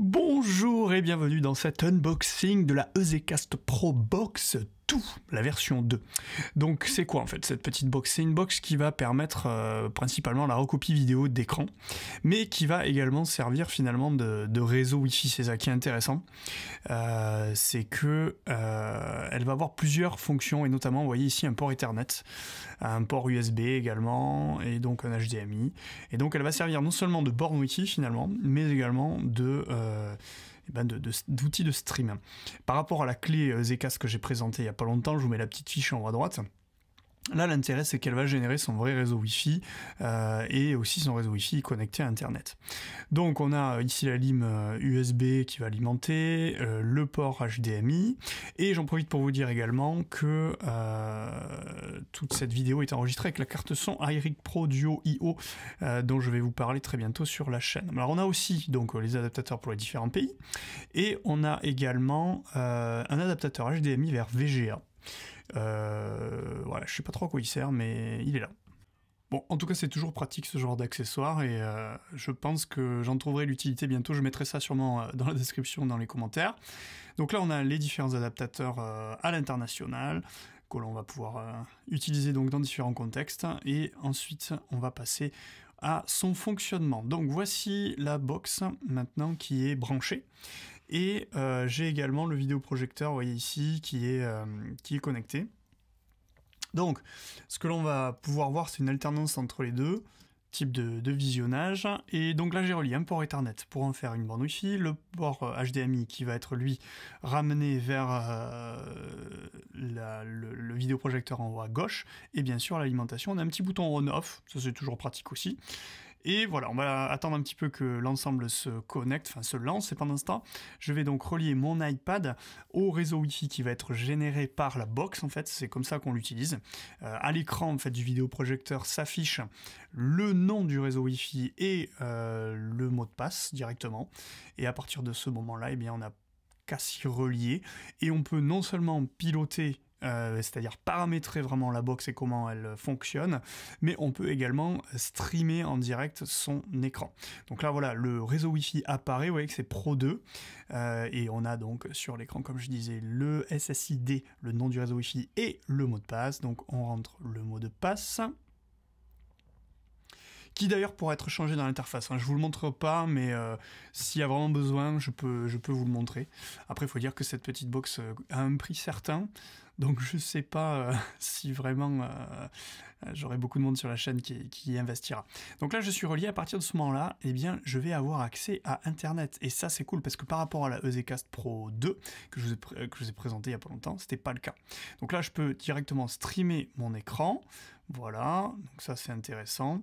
Bonjour et bienvenue dans cet unboxing de la EZCast Pro Box tout, la version 2. Donc c'est quoi en fait cette petite box C'est une box qui va permettre euh, principalement la recopie vidéo d'écran, mais qui va également servir finalement de, réseau wifi C'est ça qui est intéressant, euh, c'est que euh, elle va avoir plusieurs fonctions et notamment, voyez ici un port Ethernet, un port USB également et donc un HDMI. Et donc elle va servir non seulement de borne wifi finalement, mais également de eh ben, d'outils de, stream. Par rapport à la clé Zcash euh, que j'ai présentée il n'y a pas longtemps, je vous mets la petite fiche en haut à droite. Là, l'intérêt, c'est qu'elle va générer son vrai réseau Wi-Fi euh, et aussi son réseau Wi-Fi connecté à Internet. Donc, on a ici la lime USB euh, qui va alimenter, euh, le port HDMI, et j'en profite pour vous dire également que toute cette vidéo est enregistrée avec la carte son iRig Pro Duo IO dont je vais vous parler très bientôt sur la chaîne. Alors, on a aussi donc les adaptateurs pour les différents pays, et on a également un adaptateur HDMI vers VGA voilà, euh, je sais pas trop à quoi il sert, mais il est là. Bon, en tout cas, c'est toujours pratique ce genre d'accessoire et euh, je pense que j'en trouverai l'utilité bientôt. Je mettrai ça sûrement euh, dans la description, dans les commentaires. Donc là, on a les différents adaptateurs à l'international que l'on va pouvoir utiliser donc dans différents contextes. Et ensuite, on va passer à son fonctionnement. Donc voici la box maintenant qui est branchée. Et euh, j'ai également le vidéoprojecteur, vous voyez ici, qui est, euh, qui est connecté. Donc, ce que l'on va pouvoir voir, c'est une alternance entre les deux types de, visionnage. Et donc là, j'ai relié un port Ethernet pour en faire une bande wi le port HDMI euh, qui va être, lui, ramené vers le, le, vidéoprojecteur en haut à gauche, et bien sûr l'alimentation. On a un petit bouton on-off, ça c'est toujours pratique aussi. Et voilà, on va attendre un petit peu que l'ensemble se connecte, enfin se lance. Et pendant ce temps, je vais donc relier mon iPad au réseau Wi-Fi qui va être généré par la box. En fait, c'est comme ça qu'on l'utilise. Euh, à l'écran en fait du vidéoprojecteur s'affiche le nom du réseau Wi-Fi et euh, le mot de passe directement. Et à partir de ce moment-là, et eh bien, on a qu'à s'y relier et on peut non seulement piloter euh, c'est-à-dire paramétrer vraiment la box et comment elle euh, fonctionne, mais on peut également euh, streamer en direct son écran. Donc là voilà, le réseau Wi-Fi apparaît, vous voyez que c'est Pro 2, et on a donc sur l'écran, comme je disais, le SSID, le nom du réseau Wi-Fi et le mot de passe, donc on rentre le mot de passe qui d'ailleurs pourrait être changé dans l'interface. Hein. Je vous le montre pas, mais s'il y a vraiment besoin, je peux, je peux vous le montrer. Après, il faut dire que cette petite box a un prix certain. Donc je ne sais pas euh, si vraiment euh, euh, j'aurai beaucoup de monde sur la chaîne qui, investira. Donc là, je suis relié à partir de ce moment-là, eh bien, je vais avoir accès à Internet. Et ça, c'est cool parce que par rapport à la EZCast Pro 2 que je vous ai, présenté il n'y a pas longtemps, n'était pas le cas. Donc là, je peux directement streamer mon écran. Voilà, donc ça, c'est intéressant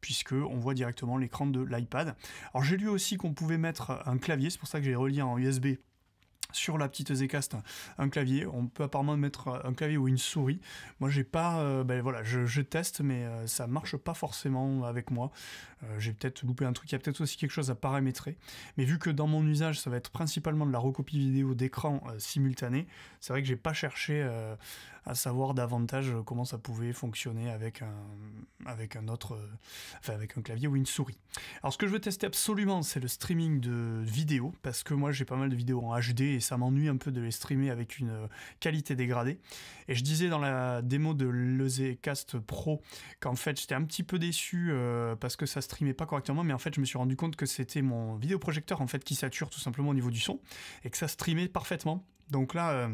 puisque on voit directement l'écran de l'iPad. Alors j'ai lu aussi qu'on pouvait mettre un clavier, c'est pour ça que j'ai relié en USB sur la petite Zcast un clavier. On peut apparemment mettre un clavier ou une souris. Moi, j'ai pas. Euh, ben voilà, je, teste, mais ça euh, ça marche pas forcément avec moi. Euh, j'ai peut-être loupé un truc. Il y a peut-être aussi quelque chose à paramétrer. Mais vu que dans mon usage, ça va être principalement de la recopie vidéo d'écran simultané, c'est vrai que j'ai pas cherché à savoir davantage euh, comment ça pouvait fonctionner avec un, avec un autre, euh, avec un clavier ou une souris. Alors ce que je veux tester absolument, c'est le streaming de vidéos, parce que moi j'ai pas mal de vidéos en HD et ça m'ennuie un peu de les streamer avec une euh, qualité dégradée. Et je disais dans la démo de Cast Pro qu'en fait j'étais un petit peu déçu parce que ça streamait pas correctement, mais en fait je me suis rendu compte que c'était mon vidéoprojecteur en fait qui sature tout simplement au niveau du son et que ça streamait parfaitement. Donc là,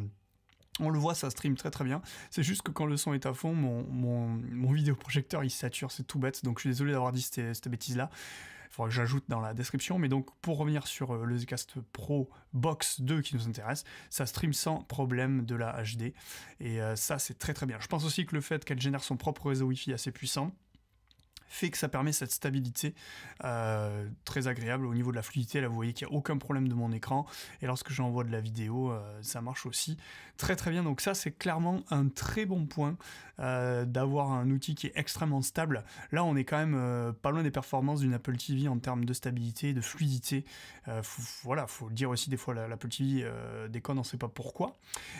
on le voit, ça stream très très bien. C'est juste que quand le son est à fond, mon, mon, vidéoprojecteur il sature, c'est tout bête. Donc je suis désolé d'avoir dit cette, bêtise là. Il faudra que j'ajoute dans la description. Mais donc pour revenir sur euh, le Zcast Pro Box 2 qui nous intéresse, ça stream sans problème de la HD. Et euh, ça c'est très très bien. Je pense aussi que le fait qu'elle génère son propre réseau Wi-Fi assez puissant, fait que ça permet cette stabilité euh, très agréable au niveau de la fluidité. Là, vous voyez qu'il n'y a aucun problème de mon écran. Et lorsque j'envoie de la vidéo, euh, ça marche aussi très très bien. Donc ça, c'est clairement un très bon point euh, d'avoir un outil qui est extrêmement stable. Là, on est quand même pas loin des performances d'une Apple TV en termes de stabilité, de fluidité. voilà voilà, faut le dire aussi des fois, l'Apple TV déconne, on ne sait pas pourquoi.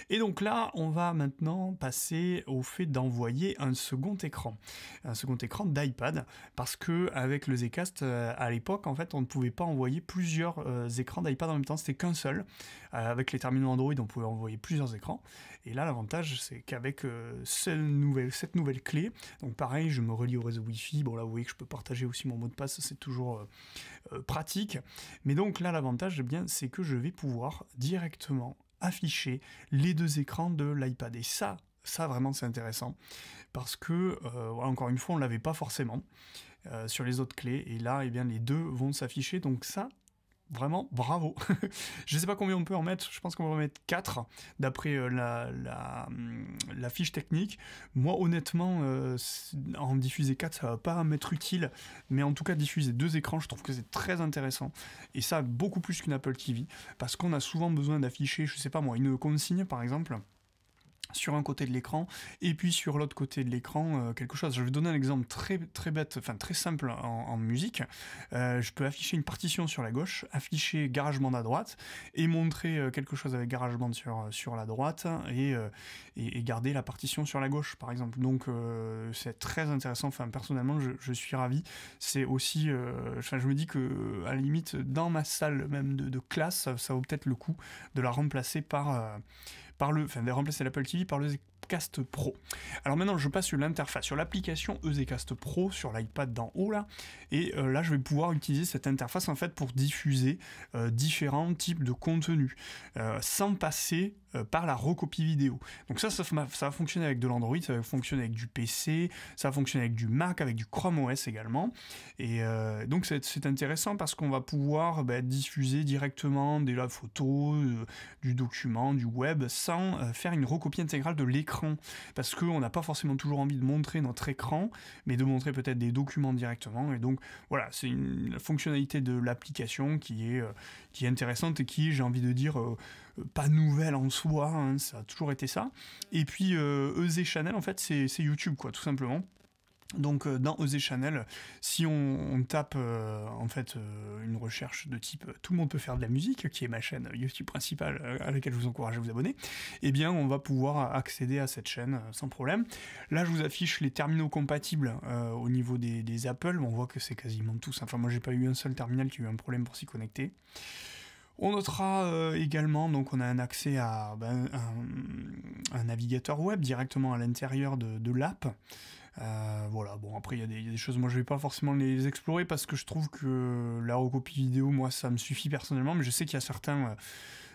Et donc là, on va maintenant passer au fait d'envoyer un second écran, un second écran d'iPad parce que avec le Zcast euh, à l'époque en fait on ne pouvait pas envoyer plusieurs euh, écrans d'iPad en même temps, c'était qu'un seul. Euh, avec les terminaux Android on pouvait envoyer plusieurs écrans et là l'avantage c'est qu'avec cette nouvelle, clé, donc pareil je me relie au réseau Wi-Fi, bon là vous voyez que je peux partager aussi mon mot de passe, c'est toujours pratique. Mais donc là l'avantage eh bien c'est que je vais pouvoir directement afficher les deux écrans de l'iPad et ça ça vraiment c'est intéressant parce que euh, encore une fois on l'avait pas forcément euh, sur les autres clés et là eh bien les deux vont s'afficher donc ça vraiment bravo je ne sais pas combien on peut en mettre je pense qu'on va en mettre 4 d'après euh, hum, la, fiche technique moi honnêtement en diffuser 4 ça va pas m'être utile mais en tout cas diffuser deux écrans je trouve que c'est très intéressant et ça beaucoup plus qu'une Apple TV parce qu'on a souvent besoin d'afficher je sais pas moi une consigne par exemple sur un côté de l'écran et puis sur l'autre côté de l'écran euh, quelque chose. Je vais donner un exemple très très bête, enfin très simple en, musique. Euh, je peux afficher une partition sur la gauche, afficher GarageBand à droite et montrer euh, quelque chose avec GarageBand sur sur la droite et, garder la partition sur la gauche par exemple. Donc c'est très intéressant. Enfin personnellement je, suis ravi. C'est aussi, je me dis que à la limite dans ma salle même de, de classe ça vaut peut-être le coup de la remplacer par par le, enfin, remplacer l'Apple TV par le, Cast Pro. Alors maintenant, je passe sur l'interface, sur l'application EZCast Pro, sur l'iPad d'en haut là, et euh, là, je vais pouvoir utiliser cette interface en fait pour diffuser euh, différents types de contenus euh, sans passer par la recopie vidéo. Donc ça, ça, va fonctionner avec de l'Android, ça va fonctionner avec du PC, ça va fonctionner avec du Mac, avec du Chrome OS également. Et donc c'est intéressant parce qu'on va pouvoir bah, diffuser directement des photos, du document, du web, sans faire une recopie intégrale de l'écran parce qu'on n'a pas forcément toujours envie de montrer notre écran, mais de montrer peut-être des documents directement. Et donc voilà, c'est une fonctionnalité de l'application qui est, euh, qui est intéressante et qui, j'ai envie de dire, euh, euh, pas nouvelle en soi, hein, ça a toujours été ça. Et puis, euh, e Channel, en fait, c'est YouTube, quoi, tout simplement. Donc euh, dans Osé Channel, si on, tape euh, en fait euh, une recherche de type tout le monde peut faire de la musique, qui est ma chaîne YouTube principale à laquelle je vous encourage à vous abonner, eh bien on va pouvoir accéder à cette chaîne sans problème. Là je vous affiche les terminaux compatibles au niveau des, Apple, on voit que c'est quasiment tous. Hein. Enfin moi j'ai pas eu un seul terminal qui a eu un problème pour s'y connecter. On notera également, donc on a un accès à ben, un, navigateur web directement à l'intérieur de, de l'app. Euh, voilà, bon, après, il y, a des choses, moi, je vais pas forcément les explorer parce que je trouve que la recopie vidéo, moi, ça me suffit personnellement, mais je sais qu'il y a certains, euh,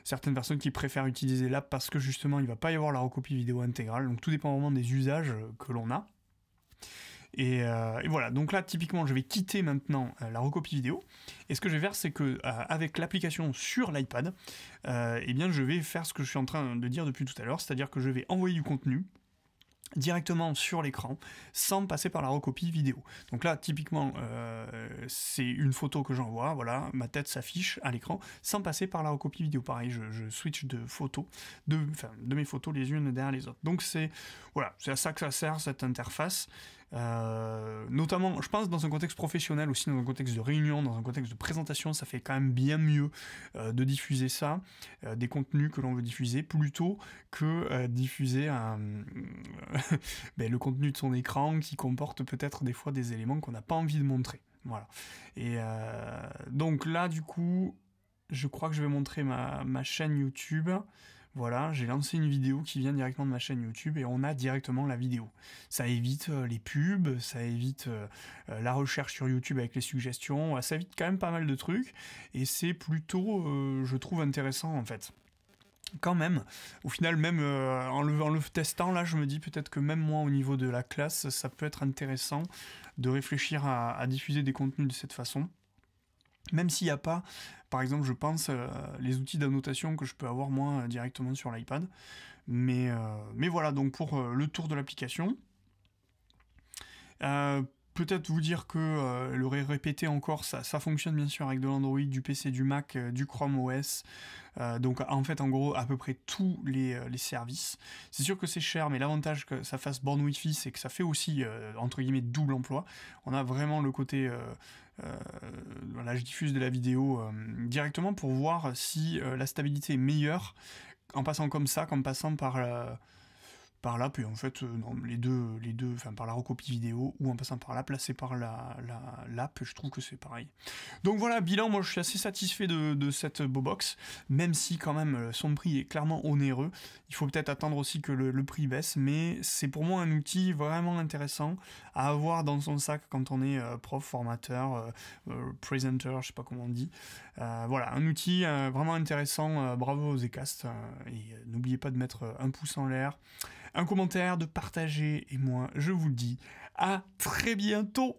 certaines personnes qui préfèrent utiliser l'app parce que justement, il va pas y avoir la recopie vidéo intégrale. Donc, tout dépend vraiment des usages euh, que l'on a. Et, voilà, donc là typiquement je vais quitter maintenant la recopie vidéo. Et ce que je vais faire c'est que avec l'application sur l'iPad, eh bien je vais faire ce que je suis en train de dire depuis tout à l'heure, c'est-à-dire que je vais envoyer du contenu directement sur l'écran sans passer par la recopie vidéo. Donc là, typiquement, euh, c'est une photo que j'envoie, voilà, ma tête s'affiche à l'écran sans passer par la recopie vidéo. Pareil, je, switch de photos, de, de mes photos les unes derrière les autres. Donc c'est voilà, c'est à ça que ça sert cette interface. Euh, notamment, je pense, dans un contexte professionnel aussi, dans un contexte de réunion, dans un contexte de présentation, ça fait quand même bien mieux euh, de diffuser ça, euh, des contenus que l'on veut diffuser, plutôt que diffuser un, ben, le contenu de son écran qui comporte peut-être des fois des éléments qu'on n'a pas envie de montrer. Voilà. Et donc là, du coup, je crois que je vais montrer ma chaîne YouTube voilà, j'ai lancé une vidéo qui vient directement de ma chaîne YouTube et on a directement la vidéo. Ça évite euh, les pubs, ça évite euh, euh, la recherche sur YouTube avec les suggestions, ça évite quand même pas mal de trucs et c'est plutôt, je trouve, intéressant en fait quand même, au final, même en, le, le, testant, là, je me dis peut-être que même moi, au niveau de la classe, ça peut être intéressant de réfléchir à diffuser des contenus de cette façon. Même s'il n'y a pas, par exemple, je pense, euh, les outils d'annotation que je peux avoir moi euh, directement sur l'iPad. Mais, euh, mais, voilà, donc pour le tour de l'application. Peut-être vous dire que le répéter encore, ça, ça, fonctionne bien sûr avec de l'Android, du PC, du Mac, du Chrome OS. donc en fait, en gros, à peu près tous les, services. C'est sûr que c'est cher, mais l'avantage que ça fasse Born Wi-Fi, c'est que ça fait aussi, entre guillemets, double emploi. On a vraiment le côté euh, voilà, je diffuse de la vidéo euh, directement pour voir si euh, la stabilité est meilleure en passant comme ça qu'en passant par la par là, puis en fait, euh, non, les deux, les deux, enfin par la recopie vidéo ou en passant par la là placé par la, la, l'app, je trouve que c'est pareil. Donc voilà, bilan, moi je suis assez satisfait de, de cette box même si quand même euh, son prix est clairement onéreux, il faut peut-être attendre aussi que le, prix baisse, mais c'est pour moi un outil vraiment intéressant à avoir dans son sac quand on est euh, prof, formateur, presenter, je sais pas comment on dit. voilà, un outil vraiment intéressant, bravo aux Ecast, et n'oubliez pas de mettre un pouce en l'air, un commentaire, de partager, et moi, je vous le dis, à très bientôt